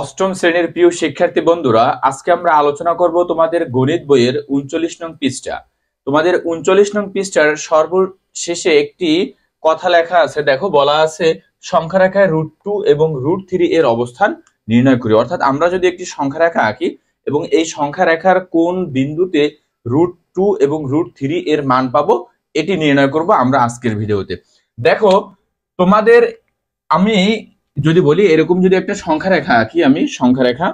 অষ্টম শ্রেণীর প্রিয় শিক্ষার্থী বন্ধুরা আজকে আমরা আলোচনা করব তোমাদের গণিত বইয়ের উনচল্লিশ নং পৃষ্ঠা তোমাদের উনচল্লিশ নং পৃষ্ঠার সর্বশেষে একটি কথা লেখা আছে দেখো বলা আছে সংখ্যা রেখায় রুট টু এবং রুট থ্রি এর অবস্থান নির্ণয় করি অর্থাৎ আমরা যদি একটি সংখ্যা রেখা আঁকি এবং এই সংখ্যা রেখার কোন বিন্দুতে রুট টু এবং রুট থ্রি এর মান পাবো এটি নির্ণয় করব আমরা আজকের ভিডিওতে দেখো তোমাদের আমি যদি বলি এরকম যদি একটা সংখ্যা রেখা আঁকি আমি সংখ্যা রেখা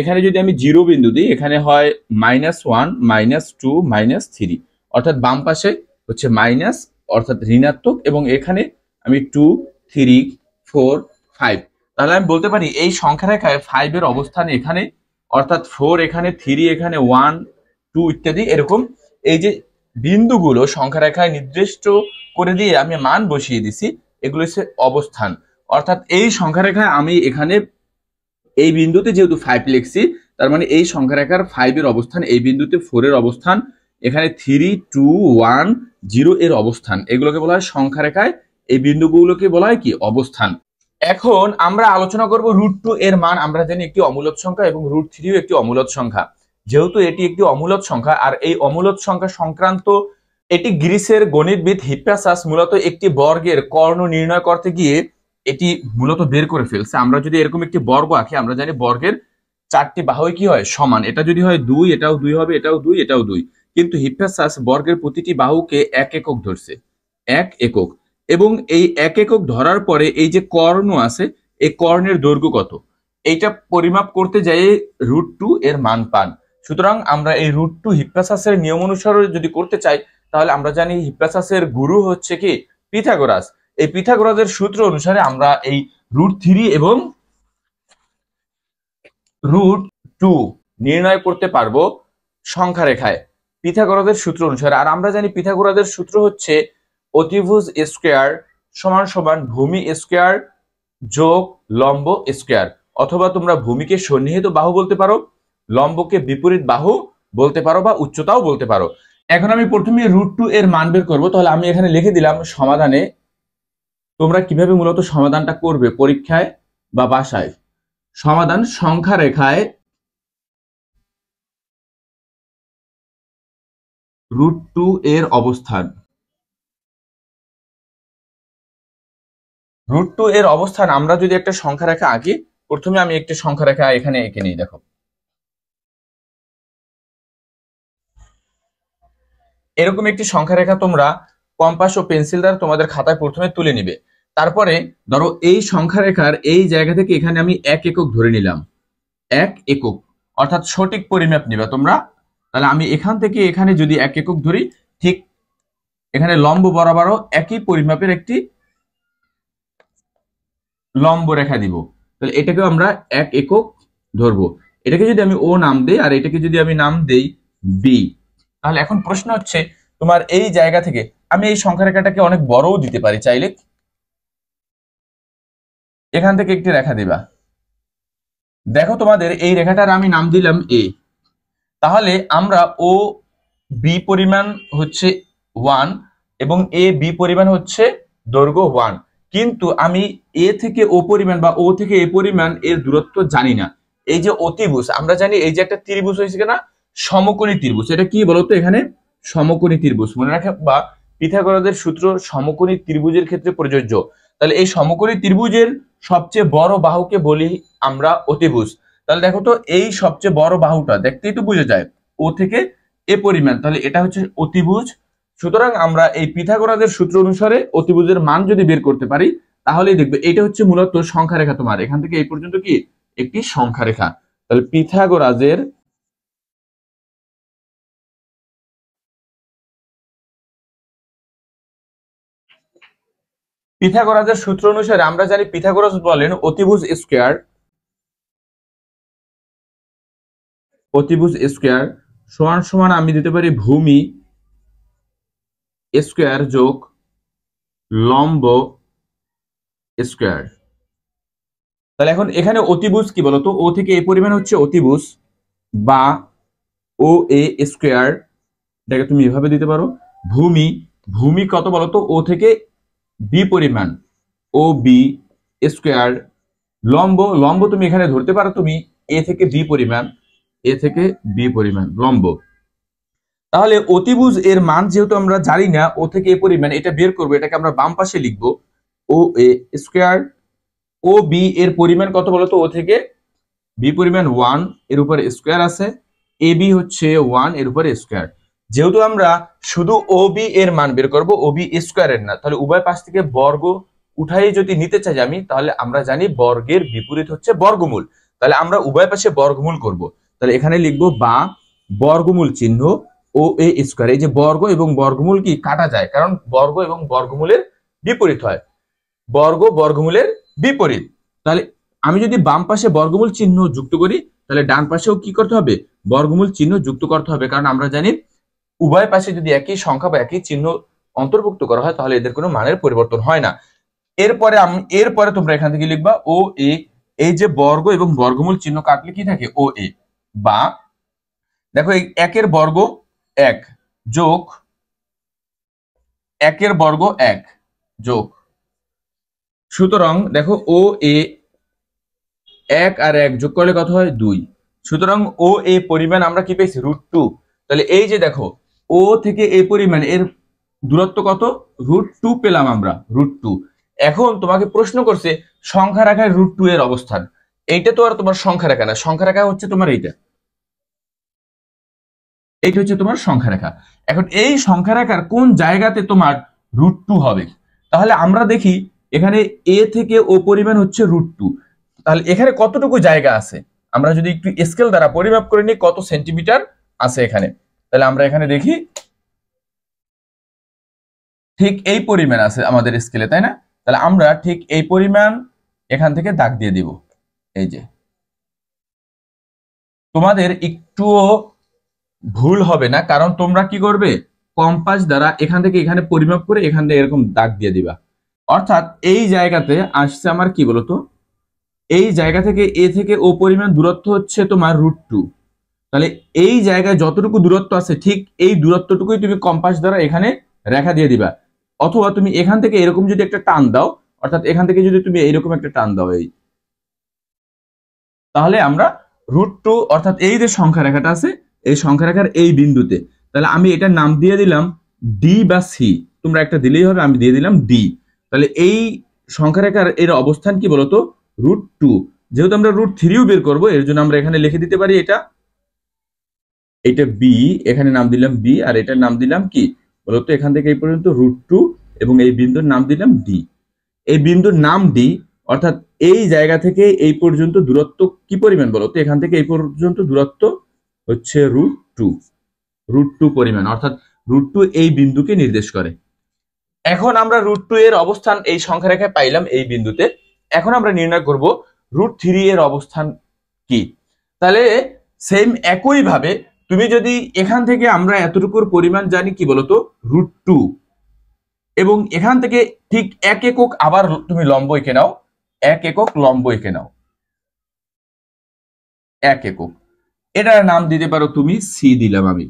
এখানে যদি আমি জিরো বিন্দু দিই এখানে হয় minus one minus two minus three অর্থাৎ বাম পাশে হচ্ছে মাইনাস অর্থাৎ ঋণাত্মক এবং এখানে আমি টু থ্রি ফোর ফাইভ তাহলে আমি বলতে পারি এই সংখ্যা রেখায় ফাইভের অবস্থান এখানে অর্থাৎ ফোর এখানে থ্রি এখানে ওয়ান টু ইত্যাদি এরকম এই যে বিন্দুগুলো সংখ্যা রেখায় নির্দিষ্ট করে দিয়ে আমি মান বসিয়ে দিছি এগুলো হচ্ছে অবস্থান অর্থাৎ এই সংখ্যারেখায় আমি এখানে এই বিন্দুতে যেহেতু ফাইভ লিখছি তার মানে এই সংখ্যা রেখার ফাইভের অবস্থান এই বিন্দুতে ফোরের অবস্থান এখানে থ্রি টু ওয়ান জিরো এর অবস্থান এগুলোকে বলা হয় সংখ্যা রেখায় এই বিন্দুগুলোকে বলা হয় কি অবস্থান এখন আমরা আলোচনা করব রুট টু এর মান আমরা জানি একটি অমূলত সংখ্যা এবং রুট থ্রিও একটি অমূলত সংখ্যা যেহেতু এটি একটি অমূলত সংখ্যা আর এই অমূলত সংখ্যা সংক্রান্ত এটি গ্রিসের গণিতবিদ হিপ্রাসাস মূলত একটি বর্গের কর্ণ নির্ণয় করতে গিয়ে এটি মূলত বের করে ফেলছে আমরা যদি এরকম একটি বর্গ আঁকি আমরা জানি বর্গের চারটি বাহুই কি হয় সমান এটা যদি হয় দুই এটাও দুই হবে এটাও দুই এটাও দুই কিন্তু হিপফ্যাসাস বর্গের প্রতিটি বাহুকে এক একক ধরছে এক একক এবং এই এক একক ধরার পরে এই যে কর্ণ আছে এই কর্ণের দৈর্ঘ্য কত এইটা পরিমাপ করতে যাই রুট টু এর মান পান সুতরাং আমরা এই রুট টু হিপ্রাসাসের নিয়ম অনুসারে যদি করতে চাই তাহলে আমরা জানি হিপ্রাসাসের গুরু হচ্ছে কি পিথাগোরাস এই পিথাগোরাসের সূত্র অনুসারে আমরা এই রুট থ্রি এবং রুট টু নির্ণয় করতে পারবো সংখ্যা রেখায় পিথাগোরাসের সূত্র অনুসারে আর আমরা জানি পিথাগোরাসের সূত্র হচ্ছে অতিভুজ স্কোয়ার সমান সমান ভূমি স্কোয়ার যোগ লম্ব স্কোয়ার অথবা তোমরা ভূমিকে সন্নিহিত বাহু বলতে পারো লম্বকে বিপরীত বাহু বলতে পারো বা উচ্চতাও বলতে পারো এখন আমি প্রথমে রুট টু এর মান বের করবো তাহলে আমি এখানে লিখে দিলাম সমাধানে তোমরা কিভাবে মূলত সমাধানটা করবে পরীক্ষায় বা বাসায় সমাধান সংখ্যা রেখায় রুট টু এর অবস্থান রুট টু এর অবস্থান আমরা যদি একটা সংখ্যা রেখা আঁকি প্রথমে আমি একটি সংখ্যা রেখা এখানে এঁকে নিই দেখো এরকম একটি সংখ্যা রেখা তোমরা কম্পাস ও পেন্সিল দ্বারা তোমাদের খাতায় প্রথমে তুলে নিবে তারপরে ধরো এই সংখ্যা রেখার এই জায়গা থেকে এখানে আমি এক একক ধরে নিলাম এক একক অর্থাৎ সঠিক পরিমাপ নিবা তোমরা তাহলে আমি এখান থেকে এখানে যদি এক একক ধরি ঠিক এখানে লম্ব বরাবরও একই পরিমাপের একটি লম্ব রেখা দিব তাহলে এটাকেও আমরা এক একক ধরবো এটাকে যদি আমি ও নাম দেই আর এটাকে যদি আমি নাম দেই বি তাহলে এখন প্রশ্ন হচ্ছে তোমার এই জায়গা থেকে আমি এই সংখ্যা রেখাটাকে অনেক বড়ও দিতে পারি চাইলে এখান থেকে একটি রেখা দিবা দেখো তোমাদের এই রেখাটার আমি নাম দিলাম এ তাহলে আমরা ও বি পরিমাণ হচ্ছে ওয়ান এবং এ বি পরিমাণ হচ্ছে দৈর্ঘ্য ওয়ান কিন্তু আমি এ থেকে ও পরিমাণ বা ও থেকে এ পরিমাণ এর দূরত্ব জানি না এই যে অতিভুজ আমরা জানি এই যে একটা ত্রিভুজ হয়েছে কিনা সমকোণী ত্রিভুজ এটা কি বলতো এখানে সমকোণী ত্রিভুজ মনে রাখে বা পিথাগোরাসের সূত্র সমকোণী ত্রিভুজের ক্ষেত্রে প্রযোজ্য তাহলে এই সমকোণী ত্রিভুজের সবচেয়ে বড় বাহুকে বলি আমরা অতিভুজ তাহলে দেখো তো এই সবচেয়ে বড় বাহুটা দেখতেই তো বুঝে যায় ও থেকে এ পরিমাণ তাহলে এটা হচ্ছে অতিভুজ সুতরাং আমরা এই পিথাগোরাদের সূত্র অনুসারে অতিভুজের মান যদি বের করতে পারি তাহলেই দেখবে এটা হচ্ছে মূলত সংখ্যা রেখা তোমার এখান থেকে এই পর্যন্ত কি একটি সংখ্যা রেখা তাহলে পিথাগোরাজের পিথাগোরাজের সূত্র অনুসারে আমরা জানি পিথাগোরাস বলেন অতিভুজ স্কোয়ার অতিভুজ স্কোয়ার সমান সমান আমি দিতে পারি ভূমি স্কোয়ার যোগ লম্ব স্কোয়ার তাহলে এখন এখানে অতিভুজ কি বলতো ও থেকে এ পরিমাণ হচ্ছে অতিভুজ বা ও এ স্কোয়ার এটাকে তুমি এভাবে দিতে পারো ভূমি ভূমি কত বলতো ও থেকে বি পরিমাণ ও বি স্কোয়ার লম্ব লম্ব তুমি এখানে ধরতে পারো তুমি এ থেকে বি পরিমাণ এ থেকে বি পরিমাণ লম্ব তাহলে অতিভুজ এর মান যেহেতু আমরা জানি না ও থেকে এ পরিমাণ এটা বের করবো এটাকে আমরা বাম পাশে লিখবো ও এ স্কোয়ার ও বি এর পরিমাণ কত বলতো ও থেকে বি পরিমাণ ওয়ান এর উপরে স্কোয়ার আছে এ বি হচ্ছে ওয়ান এর উপরে স্কোয়ার যেহেতু আমরা শুধু ও বি এর মান বের করবো ও বি স্কোয়ারের না তাহলে উভয় পাশ থেকে বর্গ উঠাই যদি নিতে চাই আমি তাহলে আমরা জানি বর্গের বিপরীত হচ্ছে বর্গমূল তাহলে আমরা উভয় পাশে বর্গমূল করব তাহলে এখানে লিখবো বা বর্গমূল চিহ্ন ও এ স্কোয়ার এই যে বর্গ এবং বর্গমূল কি কাটা যায় কারণ বর্গ এবং বর্গমূলের বিপরীত হয় বর্গ বর্গমূলের বিপরীত তাহলে আমি যদি বাম পাশে বর্গমূল চিহ্ন যুক্ত করি তাহলে ডান পাশেও কি করতে হবে বর্গমূল চিহ্ন যুক্ত করতে হবে কারণ আমরা জানি উভয় পাশে যদি একই সংখ্যা বা একই চিহ্ন অন্তর্ভুক্ত করা হয় তাহলে এদের কোনো মানের পরিবর্তন হয় না এরপরে আমি এরপরে তোমরা এখান থেকে লিখবা ও এ এই যে বর্গ এবং বর্গমূল চিহ্ন কাটলে কি থাকে ও এ বা দেখো একের বর্গ এক যোগ একের বর্গ এক যোগ সুতরাং দেখো ও এ এক আর এক যোগ করলে কত হয় দুই সুতরাং ও এ পরিমাণ আমরা কি পেয়েছি রুট টু তাহলে এই যে দেখো ও থেকে এ পরিমাণ এর দূরত্ব কত রুট টু পেলাম আমরা রুট টু এখন তোমাকে প্রশ্ন করছে সংখ্যা রাখায় রুট টু এর অবস্থান এইটা তো আর তোমার সংখ্যা রেখা না সংখ্যা রেখা হচ্ছে তোমার এইটা এইটা হচ্ছে তোমার সংখ্যা রেখা এখন এই সংখ্যা রেখার কোন জায়গাতে তোমার রুট টু হবে তাহলে আমরা দেখি এখানে এ থেকে ও পরিমাণ হচ্ছে রুট টু তাহলে এখানে কতটুকু জায়গা আছে আমরা যদি একটু স্কেল দ্বারা পরিমাপ করে নিই কত সেন্টিমিটার আছে এখানে তাহলে আমরা এখানে দেখি ঠিক এই পরিমাণ আছে আমাদের স্কেলে তাই না তাহলে আমরা ঠিক এই পরিমাণ এখান থেকে দাগ দিয়ে দিব এই যে তোমাদের একটুও ভুল হবে না কারণ তোমরা কি করবে কম্পাস দ্বারা এখান থেকে এখানে পরিমাপ করে এখান থেকে এরকম দাগ দিয়ে দিবা অর্থাৎ এই জায়গাতে আসছে আমার কি বলতো এই জায়গা থেকে এ থেকে ও পরিমাণ দূরত্ব হচ্ছে তোমার রুট টু তাহলে এই জায়গায় যতটুকু দূরত্ব আছে ঠিক এই দূরত্বটুকুই তুমি কম্পাস দ্বারা এখানে রেখা দিয়ে দিবা অথবা তুমি এখান থেকে এরকম যদি একটা টান দাও অর্থাৎ এখান থেকে যদি তুমি এইরকম একটা টান দাও এই তাহলে আমরা রুট টু অর্থাৎ এই যে সংখ্যা রেখাটা আছে এই সংখ্যা রেখার এই বিন্দুতে তাহলে আমি এটার নাম দিয়ে দিলাম ডি বা সি তোমরা একটা দিলেই হবে আমি দিয়ে দিলাম ডি তাহলে এই সংখ্যা রেখার এর অবস্থান কি বলতো রুট টু যেহেতু আমরা রুট থ্রিও বের করবো এর জন্য আমরা এখানে লিখে দিতে পারি এটা এটা বি এখানে নাম দিলাম বি আর এটার নাম দিলাম কি বলতো এখান থেকে এই পর্যন্ত রুট টু এবং এই বিন্দুর নাম দিলাম ডি এই বিন্দুর নাম ডি অর্থাৎ এই জায়গা থেকে এই পর্যন্ত দূরত্ব কি পরিমাণ বলতো এখান থেকে এই পর্যন্ত দূরত্ব হচ্ছে রুট টু রুট টু পরিমাণ অর্থাৎ রুট টু এই বিন্দুকে নির্দেশ করে এখন আমরা রুট টু এর অবস্থান এই সংখ্যা রেখায় পাইলাম এই বিন্দুতে এখন আমরা নির্ণয় করব রুট থ্রি এর অবস্থান কি তাহলে সেম একইভাবে তুমি যদি এখান থেকে আমরা এতটুকুর পরিমাণ জানি কি বলতো রুট টু এবং এখান থেকে ঠিক এক একক আবার তুমি লম্ব এঁকে নাও এক একক লম্ব এঁকে নাও এক একক এটার নাম দিতে পারো তুমি সি দিলাম আমি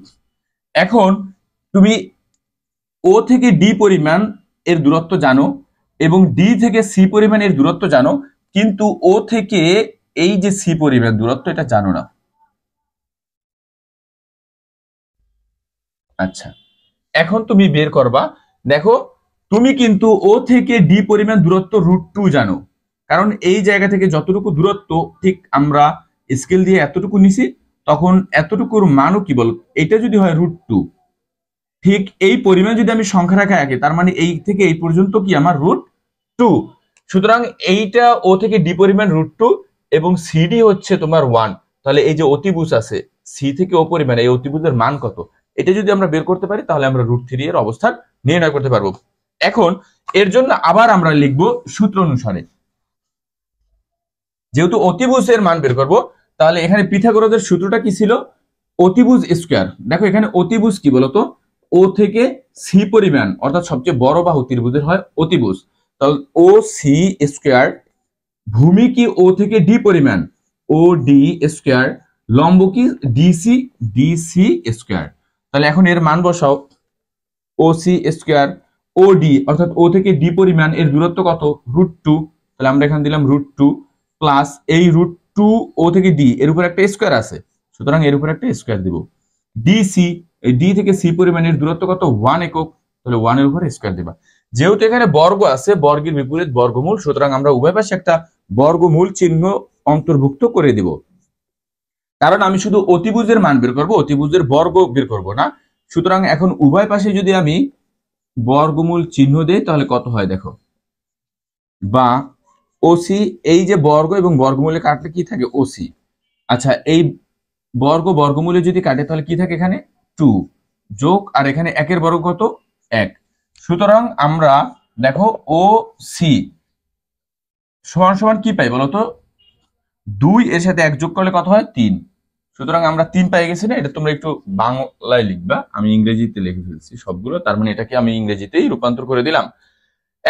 এখন তুমি ও থেকে ডি পরিমাণ এর দূরত্ব জানো এবং ডি থেকে সি পরিমাণ এর দূরত্ব জানো কিন্তু ও থেকে এই যে সি পরিমাণ দূরত্ব এটা জানো না আচ্ছা এখন তুমি বের করবা দেখো তুমি কিন্তু ও থেকে ডি পরিমাণ দূরত্ব রুট টু জানো কারণ এই জায়গা থেকে যতটুকু দূরত্ব ঠিক আমরা স্কেল দিয়ে এতটুকু নিছি তখন এতটুকুর মানও কি বল এটা যদি হয় রুট টু ঠিক এই পরিমাণ যদি আমি সংখ্যা রাখা আগে তার মানে এই থেকে এই পর্যন্ত কি আমার রুট টু সুতরাং এইটা ও থেকে ডি পরিমাণ রুট টু এবং সিডি হচ্ছে তোমার ওয়ান তাহলে এই যে অতিবুজ আছে সি থেকে ও পরিমাণ এই অতিবুজের মান কত এটা যদি আমরা বের করতে পারি তাহলে আমরা রুট থ্রি এর অবস্থান নির্ণয় করতে পারবো এখন এর জন্য আবার আমরা লিখব সূত্র অনুসারে যেহেতু অতিভুজ এর মান বের করব তাহলে এখানে পিথাগোরাসের সূত্রটা কি ছিল অতিভুজ স্কোয়ার দেখো এখানে অতিভুজ কি বলতো ও থেকে সি পরিমাণ অর্থাৎ সবচেয়ে বড় বাহু ত্রিভুজের হয় অতিভুজ তাহলে ও সি স্কোয়ার ভূমি কি ও থেকে ডি পরিমাণ ও ডি স্কোয়ার লম্ব কি ডিসি ডিসি স্কোয়ার তাহলে এখন এর মান বসাও O C square O D অর্থাৎ ও থেকে ডি পরিমাণ এর দূরত্ব কত রুট টু তাহলে আমরা এখানে দিলাম রুট টু প্লাস এই রুট টু ও থেকে ডি এর উপর একটা স্কোয়ার আছে সুতরাং এর উপর একটা স্কোয়ার দিব ডিসি এই ডি থেকে সি পরিমাণের দূরত্ব কত ওয়ান একক তাহলে ওয়ানের উপর স্কোয়ার দিবা যেহেতু এখানে বর্গ আছে বর্গের বিপরীত বর্গমূল সুতরাং আমরা উভয় পাশে একটা বর্গমূল চিহ্ন অন্তর্ভুক্ত করে দিব কারণ আমি শুধু অতিভুজের মান বের করব অতিভুজের বর্গ বের করব না সুতরাং এখন উভয় পাশে যদি আমি বর্গমূল চিহ্ন দেই তাহলে কত হয় দেখো বা ওসি এই যে বর্গ এবং বর্গমূলে কাটলে কি থাকে ওসি আচ্ছা এই বর্গ বর্গমূলে যদি কাটে তাহলে কি থাকে এখানে টু যোগ আর এখানে একের বর্গ কত এক সুতরাং আমরা দেখো ও সি সমান সমান কি পাই বলতো দুই এর সাথে এক যোগ করলে কত হয় তিন সুতরাং আমরা তিন পাই গেছি না এটা তোমরা একটু বাংলায় লিখবা আমি ইংরেজিতে লিখে ফেলছি সবগুলো তার মানে এটাকে আমি ইংরেজিতেই রূপান্তর করে দিলাম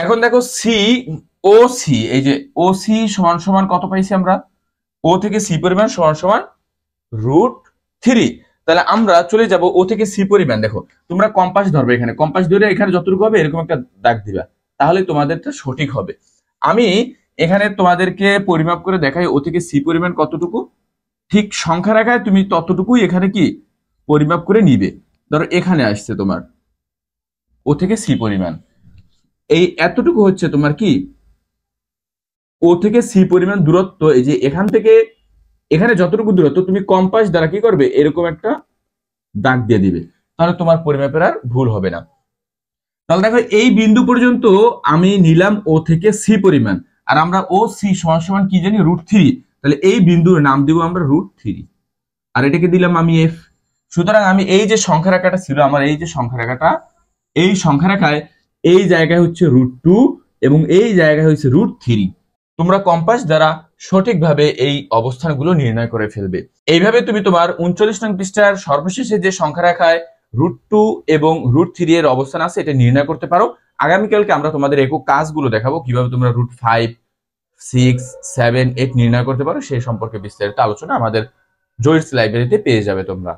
এখন দেখো সি ও সি এই যে ও সি সমান সমান কত পাইছি আমরা ও থেকে সি পরিমাণ সমান সমান রুট থ্রি তাহলে আমরা চলে যাব ও থেকে সি পরিমাণ দেখো তোমরা কম্পাস ধরবে এখানে কম্পাস ধরে এখানে যতটুকু হবে এরকম একটা দাগ দিবা তাহলে তোমাদেরটা সঠিক হবে আমি এখানে তোমাদেরকে পরিমাপ করে দেখাই ও থেকে সি পরিমাণ কতটুকু ঠিক সংখ্যা রেখায় তুমি ততটুকুই এখানে কি পরিমাপ করে নিবে ধরো এখানে আসছে তোমার ও থেকে সি পরিমাণ এই এতটুকু হচ্ছে তোমার কি ও থেকে সি পরিমাণ দূরত্ব এই যে এখান থেকে এখানে যতটুকু দূরত্ব তুমি কম্পাস দ্বারা কি করবে এরকম একটা দাগ দিয়ে দিবে তাহলে তোমার পরিমাপের আর ভুল হবে না তাহলে দেখো এই বিন্দু পর্যন্ত আমি নিলাম ও থেকে সি পরিমাণ আর আমরা ও সি সমান সমান কি জানি রুট থ্রি তাহলে এই বিন্দুর নাম দিব আমরা রুট থ্রি আর এটাকে দিলাম আমি এফ সুতরাং আমি এই যে সংখ্যা রেখাটা ছিল আমার এই যে সংখ্যা রেখাটা এই সংখ্যা রেখায় এই জায়গায় হচ্ছে রুট টু এবং এই জায়গায় হচ্ছে রুট থ্রি তোমরা কম্পাস দ্বারা সঠিকভাবে এই অবস্থানগুলো নির্ণয় করে ফেলবে এইভাবে তুমি তোমার উনচল্লিশ নং পৃষ্ঠার সর্বশেষে যে সংখ্যা রেখায় রুট টু এবং রুট থ্রি এর অবস্থান আছে এটা নির্ণয় করতে পারো আগামীকালকে আমরা তোমাদের একক কাজগুলো দেখাবো কিভাবে তোমরা root five six seven eight নির্ণয় করতে পারো সেই সম্পর্কে বিস্তারিত আলোচনা আমাদের জয়েন্টস লাইব্রেরিতে পেয়ে যাবে তোমরা